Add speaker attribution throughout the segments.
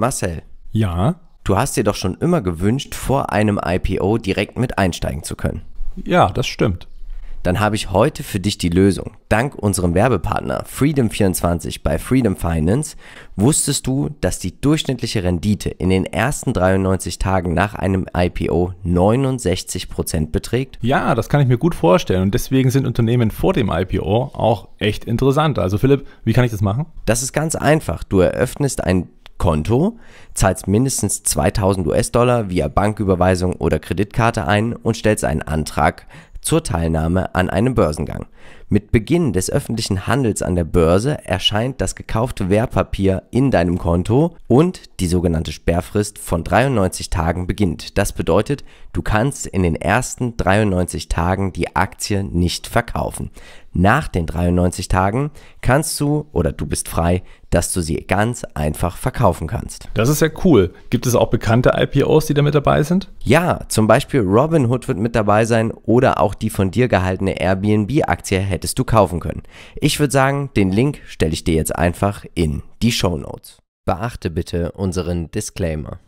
Speaker 1: Marcel. Ja. Du hast dir doch schon immer gewünscht, vor einem IPO direkt mit einsteigen zu können. Ja, das stimmt. Dann habe ich heute für dich die Lösung. Dank unserem Werbepartner Freedom24 bei Freedom Finance wusstest du, dass die durchschnittliche Rendite in den ersten 93 Tagen nach einem IPO 69% beträgt? Ja, das kann ich mir gut vorstellen und deswegen sind Unternehmen vor dem IPO auch echt interessant. Also Philipp, wie kann ich das machen? Das ist ganz einfach. Du eröffnest ein Konto, zahlst mindestens 2000 US-Dollar via Banküberweisung oder Kreditkarte ein und stellst einen Antrag zur Teilnahme an einem Börsengang mit Beginn des öffentlichen Handels an der Börse erscheint das gekaufte Wertpapier in deinem Konto und die sogenannte Sperrfrist von 93 Tagen beginnt. Das bedeutet, du kannst in den ersten 93 Tagen die Aktie nicht verkaufen. Nach den 93 Tagen kannst du oder du bist frei, dass du sie ganz einfach verkaufen kannst. Das ist ja cool. Gibt es auch bekannte IPOs, die da mit dabei sind? Ja, zum Beispiel Robinhood wird mit dabei sein oder auch die von dir gehaltene Airbnb-Aktie Aktie hättest du kaufen können. Ich würde sagen, den Link stelle ich dir jetzt einfach in die Show Notes. Beachte bitte unseren Disclaimer.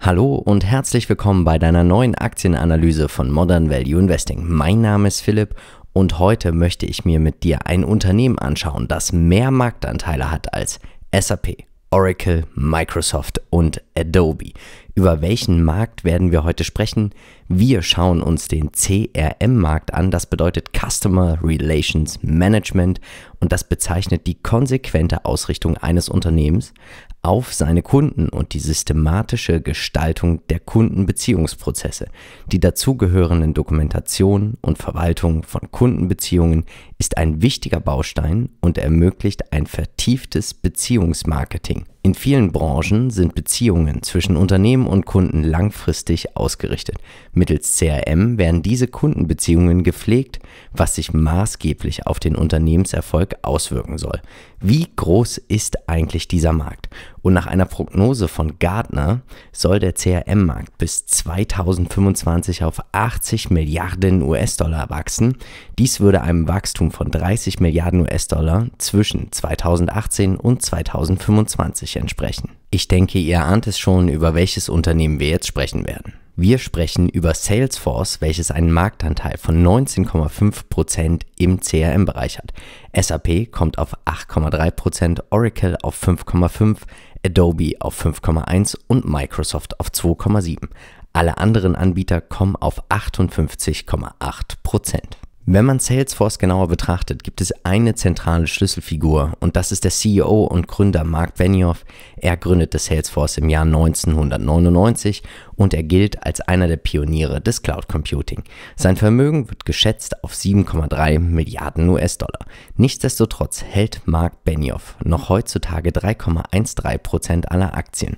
Speaker 1: Hallo und herzlich willkommen bei deiner neuen Aktienanalyse von Modern Value Investing. Mein Name ist Philipp und heute möchte ich mir mit dir ein Unternehmen anschauen, das mehr Marktanteile hat als SAP, Oracle, Microsoft und Adobe. Über welchen Markt werden wir heute sprechen? Wir schauen uns den CRM-Markt an. Das bedeutet Customer Relations Management und das bezeichnet die konsequente Ausrichtung eines Unternehmens auf seine Kunden und die systematische Gestaltung der Kundenbeziehungsprozesse. Die dazugehörenden Dokumentation und Verwaltung von Kundenbeziehungen ist ein wichtiger Baustein und ermöglicht ein vertieftes Beziehungsmarketing. In vielen Branchen sind Beziehungen zwischen Unternehmen und Kunden langfristig ausgerichtet. Mittels CRM werden diese Kundenbeziehungen gepflegt, was sich maßgeblich auf den Unternehmenserfolg auswirken soll. Wie groß ist eigentlich dieser Markt? Und nach einer Prognose von Gartner soll der CRM-Markt bis 2025 auf 80 Milliarden US-Dollar wachsen. Dies würde einem Wachstum von 30 Milliarden US-Dollar zwischen 2018 und 2025 entsprechen. Ich denke, ihr ahnt es schon, über welches Unternehmen wir jetzt sprechen werden. Wir sprechen über Salesforce, welches einen Marktanteil von 19,5% im CRM-Bereich hat. SAP kommt auf 8,3%, Oracle auf 5,5%, Adobe auf 5,1% und Microsoft auf 2,7%. Alle anderen Anbieter kommen auf 58,8%. Wenn man Salesforce genauer betrachtet, gibt es eine zentrale Schlüsselfigur und das ist der CEO und Gründer Mark Benioff. Er gründete Salesforce im Jahr 1999 und er gilt als einer der Pioniere des Cloud Computing. Sein Vermögen wird geschätzt auf 7,3 Milliarden US-Dollar. Nichtsdestotrotz hält Mark Benioff noch heutzutage 3,13 Prozent aller Aktien.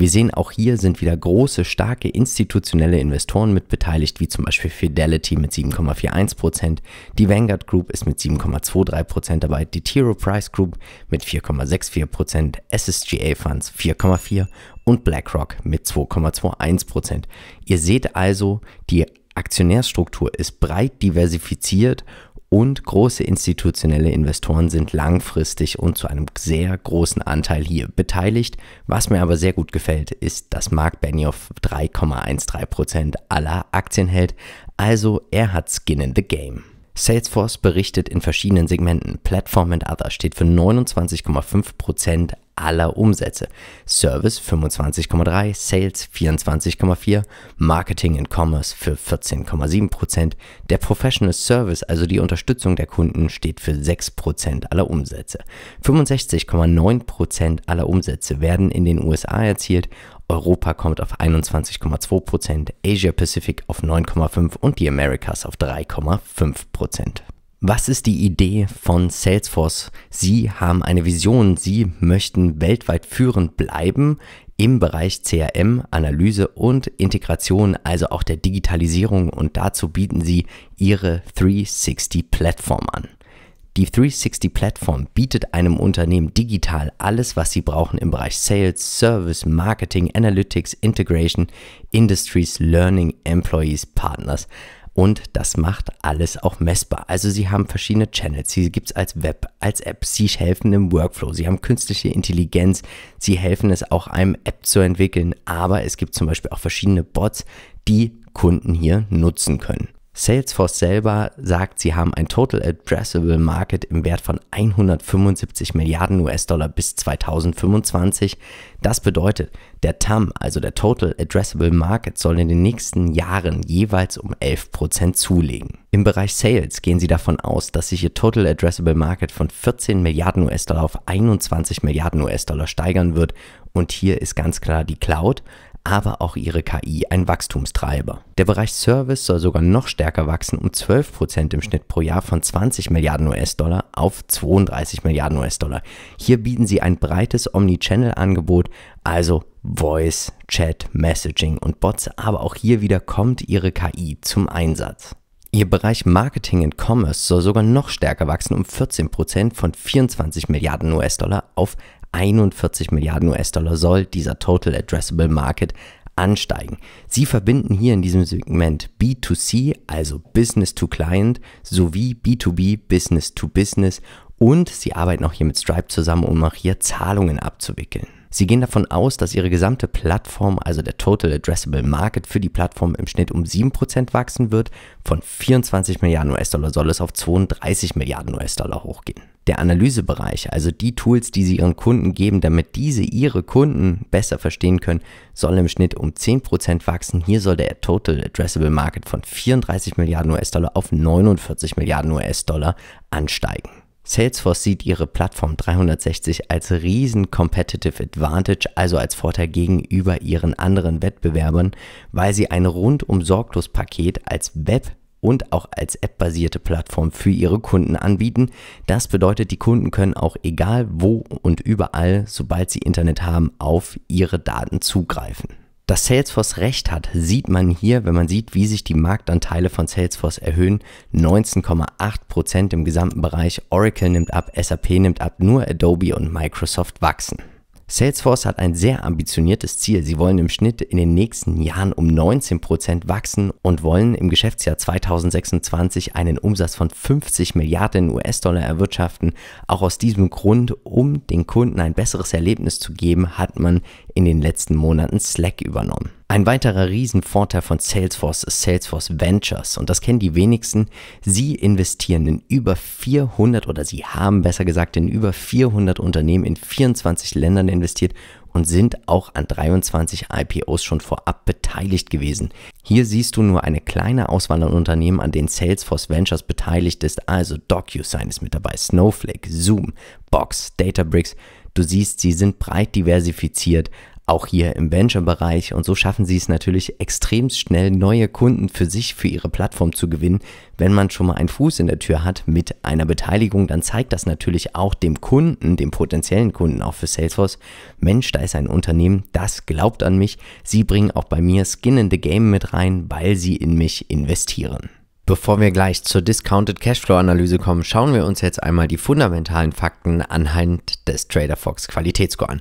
Speaker 1: Wir sehen auch hier sind wieder große, starke institutionelle Investoren mit beteiligt, wie zum Beispiel Fidelity mit 7,41%, die Vanguard Group ist mit 7,23% dabei, die Tiro Price Group mit 4,64%, SSGA Funds 4,4% und BlackRock mit 2,21%. Ihr seht also, die Aktionärsstruktur ist breit diversifiziert und große institutionelle Investoren sind langfristig und zu einem sehr großen Anteil hier beteiligt. Was mir aber sehr gut gefällt, ist, dass Mark Benioff 3,13% aller Aktien hält. Also er hat Skin in the Game. Salesforce berichtet in verschiedenen Segmenten. Platform and Other steht für 29,5% aller Umsätze. Service 25,3%, Sales 24,4%, Marketing and Commerce für 14,7%. Der Professional Service, also die Unterstützung der Kunden, steht für 6% aller Umsätze. 65,9% aller Umsätze werden in den USA erzielt Europa kommt auf 21,2 Prozent, Asia Pacific auf 9,5 und die Americas auf 3,5 Prozent. Was ist die Idee von Salesforce? Sie haben eine Vision, Sie möchten weltweit führend bleiben im Bereich CRM, Analyse und Integration, also auch der Digitalisierung und dazu bieten Sie Ihre 360 Plattform an. Die 360-Plattform bietet einem Unternehmen digital alles, was sie brauchen im Bereich Sales, Service, Marketing, Analytics, Integration, Industries, Learning, Employees, Partners. Und das macht alles auch messbar. Also sie haben verschiedene Channels, sie gibt es als Web, als App, sie helfen im Workflow, sie haben künstliche Intelligenz, sie helfen es auch einem App zu entwickeln, aber es gibt zum Beispiel auch verschiedene Bots, die Kunden hier nutzen können. Salesforce selber sagt, sie haben ein Total Addressable Market im Wert von 175 Milliarden US-Dollar bis 2025. Das bedeutet, der TAM, also der Total Addressable Market, soll in den nächsten Jahren jeweils um 11% zulegen. Im Bereich Sales gehen sie davon aus, dass sich ihr Total Addressable Market von 14 Milliarden US-Dollar auf 21 Milliarden US-Dollar steigern wird. Und hier ist ganz klar die Cloud aber auch ihre KI ein Wachstumstreiber. Der Bereich Service soll sogar noch stärker wachsen, um 12% im Schnitt pro Jahr von 20 Milliarden US-Dollar auf 32 Milliarden US-Dollar. Hier bieten sie ein breites Omnichannel-Angebot, also Voice, Chat, Messaging und Bots, aber auch hier wieder kommt ihre KI zum Einsatz. Ihr Bereich Marketing und Commerce soll sogar noch stärker wachsen, um 14% von 24 Milliarden US-Dollar auf 41 Milliarden US-Dollar soll dieser Total Addressable Market ansteigen. Sie verbinden hier in diesem Segment B2C, also Business to Client, sowie B2B, Business to Business und sie arbeiten auch hier mit Stripe zusammen, um auch hier Zahlungen abzuwickeln. Sie gehen davon aus, dass ihre gesamte Plattform, also der Total Addressable Market für die Plattform im Schnitt um 7% wachsen wird. Von 24 Milliarden US-Dollar soll es auf 32 Milliarden US-Dollar hochgehen. Der Analysebereich, also die Tools, die sie ihren Kunden geben, damit diese ihre Kunden besser verstehen können, soll im Schnitt um 10% wachsen. Hier soll der Total Addressable Market von 34 Milliarden US-Dollar auf 49 Milliarden US-Dollar ansteigen. Salesforce sieht ihre Plattform 360 als riesen Competitive Advantage, also als Vorteil gegenüber ihren anderen Wettbewerbern, weil sie ein rundum sorglos Paket als Web und auch als App-basierte Plattform für ihre Kunden anbieten. Das bedeutet, die Kunden können auch egal wo und überall, sobald sie Internet haben, auf ihre Daten zugreifen. Dass Salesforce recht hat, sieht man hier, wenn man sieht, wie sich die Marktanteile von Salesforce erhöhen. 19,8% im gesamten Bereich. Oracle nimmt ab, SAP nimmt ab, nur Adobe und Microsoft wachsen. Salesforce hat ein sehr ambitioniertes Ziel. Sie wollen im Schnitt in den nächsten Jahren um 19% Prozent wachsen und wollen im Geschäftsjahr 2026 einen Umsatz von 50 Milliarden US-Dollar erwirtschaften. Auch aus diesem Grund, um den Kunden ein besseres Erlebnis zu geben, hat man in den letzten Monaten Slack übernommen. Ein weiterer Riesenvorteil von Salesforce ist Salesforce Ventures und das kennen die wenigsten. Sie investieren in über 400 oder sie haben besser gesagt in über 400 Unternehmen in 24 Ländern investiert und sind auch an 23 IPOs schon vorab beteiligt gewesen. Hier siehst du nur eine kleine Auswahl an Unternehmen, an denen Salesforce Ventures beteiligt ist, also DocuSign ist mit dabei, Snowflake, Zoom, Box, Databricks. Du siehst, sie sind breit diversifiziert, auch hier im Venture-Bereich. Und so schaffen sie es natürlich extrem schnell, neue Kunden für sich, für ihre Plattform zu gewinnen. Wenn man schon mal einen Fuß in der Tür hat mit einer Beteiligung, dann zeigt das natürlich auch dem Kunden, dem potenziellen Kunden auch für Salesforce, Mensch, da ist ein Unternehmen, das glaubt an mich. Sie bringen auch bei mir Skin in the Game mit rein, weil sie in mich investieren. Bevor wir gleich zur Discounted Cashflow Analyse kommen, schauen wir uns jetzt einmal die fundamentalen Fakten anhand des Trader Fox Qualitätsscore an.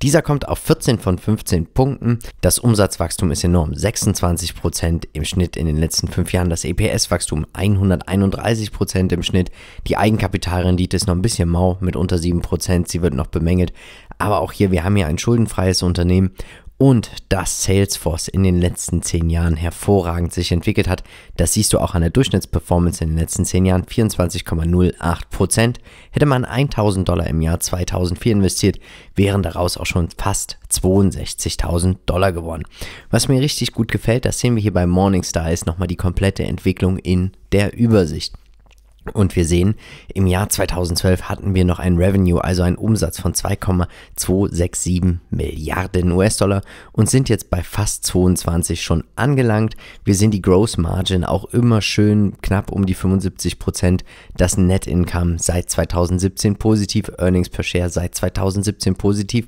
Speaker 1: Dieser kommt auf 14 von 15 Punkten. Das Umsatzwachstum ist enorm, 26% Prozent im Schnitt in den letzten fünf Jahren. Das EPS-Wachstum 131% Prozent im Schnitt. Die Eigenkapitalrendite ist noch ein bisschen mau mit unter 7%. Sie wird noch bemängelt. Aber auch hier, wir haben hier ein schuldenfreies Unternehmen und dass Salesforce in den letzten zehn Jahren hervorragend sich entwickelt hat. Das siehst du auch an der Durchschnittsperformance in den letzten zehn Jahren, 24,08 Prozent. Hätte man 1000 Dollar im Jahr 2004 investiert, wären daraus auch schon fast 62.000 Dollar geworden. Was mir richtig gut gefällt, das sehen wir hier bei Morningstar, ist nochmal die komplette Entwicklung in der Übersicht. Und wir sehen, im Jahr 2012 hatten wir noch ein Revenue, also einen Umsatz von 2,267 Milliarden US-Dollar und sind jetzt bei fast 22 schon angelangt. Wir sehen die Gross Margin auch immer schön knapp um die 75 Prozent. Das Net Income seit 2017 positiv, Earnings per Share seit 2017 positiv.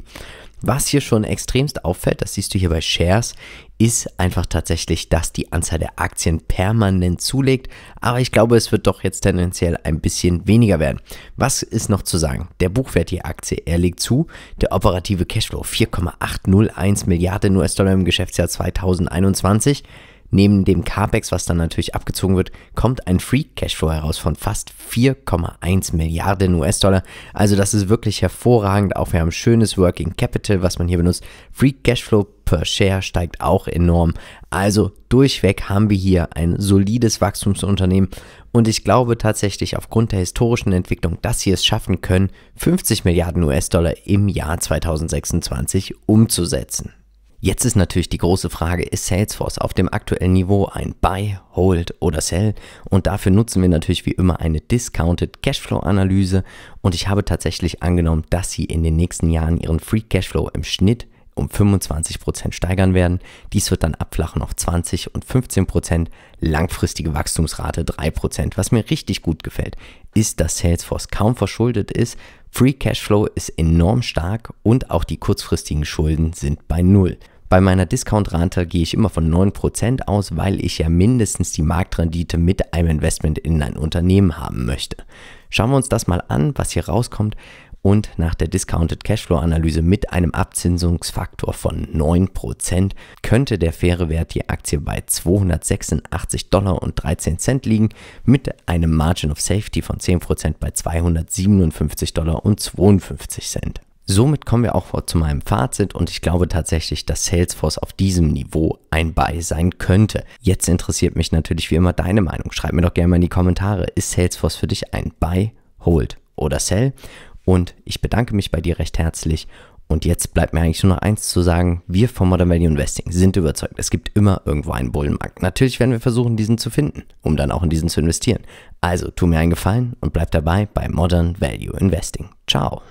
Speaker 1: Was hier schon extremst auffällt, das siehst du hier bei Shares, ist einfach tatsächlich, dass die Anzahl der Aktien permanent zulegt. Aber ich glaube, es wird doch jetzt tendenziell ein bisschen weniger werden. Was ist noch zu sagen? Der Buchwert die Aktie, er legt zu. Der operative Cashflow 4,801 Milliarden US-Dollar im Geschäftsjahr 2021. Neben dem CAPEX, was dann natürlich abgezogen wird, kommt ein Free Cashflow heraus von fast 4,1 Milliarden US-Dollar. Also das ist wirklich hervorragend. Auch wir haben schönes Working Capital, was man hier benutzt. Free Cashflow per Share steigt auch enorm. Also durchweg haben wir hier ein solides Wachstumsunternehmen und ich glaube tatsächlich aufgrund der historischen Entwicklung, dass sie es schaffen können, 50 Milliarden US-Dollar im Jahr 2026 umzusetzen. Jetzt ist natürlich die große Frage, ist Salesforce auf dem aktuellen Niveau ein Buy, Hold oder Sell? Und dafür nutzen wir natürlich wie immer eine Discounted Cashflow Analyse und ich habe tatsächlich angenommen, dass sie in den nächsten Jahren ihren Free Cashflow im Schnitt um 25% steigern werden. Dies wird dann abflachen auf 20 und 15%, langfristige Wachstumsrate 3%. Was mir richtig gut gefällt, ist, dass Salesforce kaum verschuldet ist, Free Cashflow ist enorm stark und auch die kurzfristigen Schulden sind bei Null. Bei meiner Discount-Rate gehe ich immer von 9% aus, weil ich ja mindestens die Marktrendite mit einem Investment in ein Unternehmen haben möchte. Schauen wir uns das mal an, was hier rauskommt, und nach der Discounted Cashflow-Analyse mit einem Abzinsungsfaktor von 9% könnte der faire Wert der Aktie bei 286 Dollar und 13 Cent liegen, mit einem Margin of Safety von 10% bei 257 Dollar und 52 Cent. Somit kommen wir auch zu meinem Fazit und ich glaube tatsächlich, dass Salesforce auf diesem Niveau ein Buy sein könnte. Jetzt interessiert mich natürlich wie immer deine Meinung. Schreib mir doch gerne mal in die Kommentare, ist Salesforce für dich ein Buy, Hold oder Sell? Und ich bedanke mich bei dir recht herzlich. Und jetzt bleibt mir eigentlich nur noch eins zu sagen. Wir von Modern Value Investing sind überzeugt, es gibt immer irgendwo einen Bullenmarkt. Natürlich werden wir versuchen, diesen zu finden, um dann auch in diesen zu investieren. Also tu mir einen Gefallen und bleib dabei bei Modern Value Investing. Ciao.